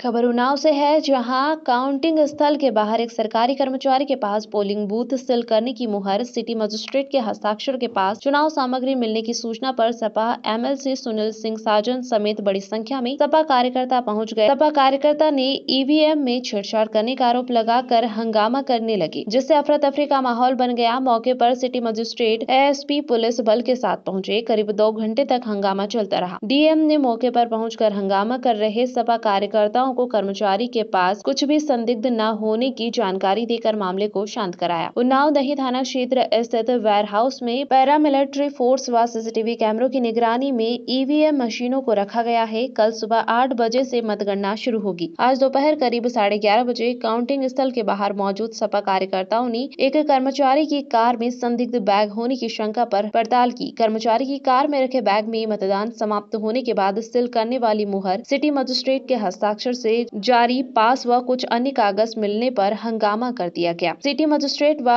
खबर उन्नाव से है जहां काउंटिंग स्थल के बाहर एक सरकारी कर्मचारी के पास पोलिंग बूथ सील करने की मुहर सिटी मजिस्ट्रेट के हस्ताक्षर के पास चुनाव सामग्री मिलने की सूचना पर सपा एमएलसी सुनील सिंह साजन समेत बड़ी संख्या में सपा कार्यकर्ता पहुंच गए सपा कार्यकर्ता ने ईवीएम में छेड़छाड़ करने का आरोप लगाकर हंगामा करने लगे जिससे अफरा तफरी का माहौल बन गया मौके पर सिटी मजिस्ट्रेट एस पुलिस बल के साथ पहुंचे करीब दो घंटे तक हंगामा चलता रहा डीएम ने मौके पर पहुंचकर हंगामा कर रहे सपा कार्यकर्ताओं महिलाओं को कर्मचारी के पास कुछ भी संदिग्ध न होने की जानकारी देकर मामले को शांत कराया उन्नाव दही थाना क्षेत्र स्थित वेयर हाउस में पैरामिलिट्री फोर्स व सीसीटीवी कैमरों की निगरानी में ईवीएम e मशीनों को रखा गया है कल सुबह आठ बजे से मतगणना शुरू होगी आज दोपहर करीब साढ़े ग्यारह बजे काउंटिंग स्थल के बाहर मौजूद सपा कार्यकर्ताओं ने एक कर्मचारी की कार में संदिग्ध बैग होने की शंका पर पड़ताल की कर्मचारी की कार में रखे बैग में मतदान समाप्त होने के बाद सिल करने वाली मुहर सिटी मजिस्ट्रेट के हस्ताक्षर से जारी पास व कुछ अन्य कागज मिलने पर हंगामा कर दिया गया सिटी मजिस्ट्रेट व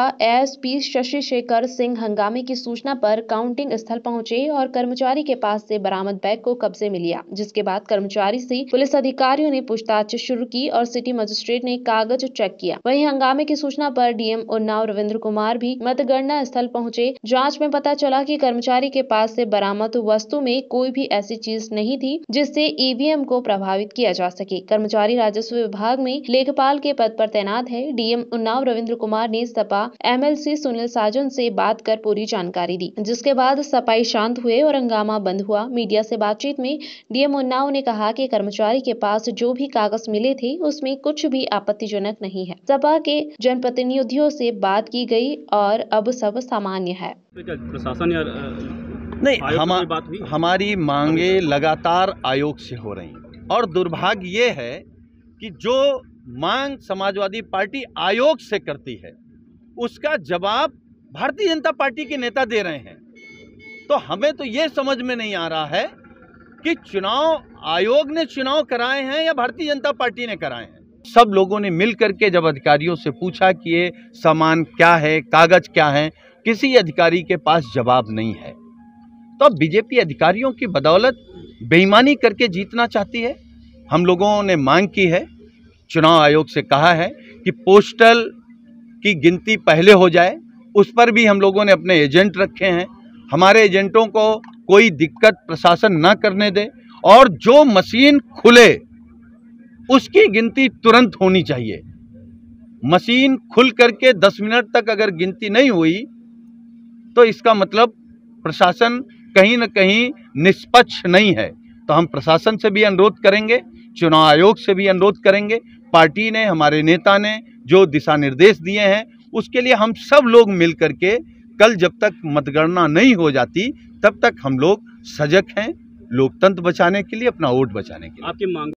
पी शशि शेखर सिंह हंगामे की सूचना पर काउंटिंग स्थल पहुंचे और कर्मचारी के पास से बरामद बैग को कब्जे में लिया जिसके बाद कर्मचारी से पुलिस अधिकारियों ने पूछताछ शुरू की और सिटी मजिस्ट्रेट ने कागज चेक किया वही हंगामे की सूचना पर डीएम उन्नाव रविंद्र कुमार भी मतगणना स्थल पहुंचे जांच में पता चला कि कर्मचारी के पास से बरामद वस्तु में कोई भी ऐसी चीज नहीं थी जिससे ईवीएम को प्रभावित किया जा सके कर्मचारी राजस्व विभाग में लेखपाल के पद पर तैनात है डीएम उन्नाव रविंद्र कुमार ने सपा एमएलसी सुनील साजन से बात कर पूरी जानकारी दी जिसके बाद सपाई शांत हुए और हंगामा बंद हुआ मीडिया से बातचीत में डीएम उन्नाव ने कहा कि कर्मचारी के पास जो भी कागज मिले थे उसमें कुछ भी आपत्तिजनक नहीं है सपा के जनप्रतिनिधियों से बात की गई और अब सब सामान्य है प्रशासन या नहीं हम बात हुई हमारी मांगे लगातार आयोग से हो रही और दुर्भाग्य ये है कि जो मांग समाजवादी पार्टी आयोग से करती है उसका जवाब भारतीय जनता पार्टी के नेता दे रहे हैं तो हमें तो ये समझ में नहीं आ रहा है कि चुनाव आयोग ने चुनाव कराए हैं या भारतीय जनता पार्टी ने कराए हैं सब लोगों ने मिल करके जब अधिकारियों से पूछा कि ये सामान क्या है कागज क्या है किसी अधिकारी के पास जवाब नहीं है तो अब बीजेपी अधिकारियों की बदौलत बेईमानी करके जीतना चाहती है हम लोगों ने मांग की है चुनाव आयोग से कहा है कि पोस्टल की गिनती पहले हो जाए उस पर भी हम लोगों ने अपने एजेंट रखे हैं हमारे एजेंटों को कोई दिक्कत प्रशासन ना करने दे और जो मशीन खुले उसकी गिनती तुरंत होनी चाहिए मशीन खुल करके 10 मिनट तक अगर गिनती नहीं हुई तो इसका मतलब प्रशासन कहीं ना कहीं निष्पक्ष नहीं है तो हम प्रशासन से भी अनुरोध करेंगे चुनाव आयोग से भी अनुरोध करेंगे पार्टी ने हमारे नेता ने जो दिशा निर्देश दिए हैं उसके लिए हम सब लोग मिल के कल जब तक मतगणना नहीं हो जाती तब तक हम लोग सजग हैं लोकतंत्र बचाने के लिए अपना वोट बचाने के लिए आपकी मांग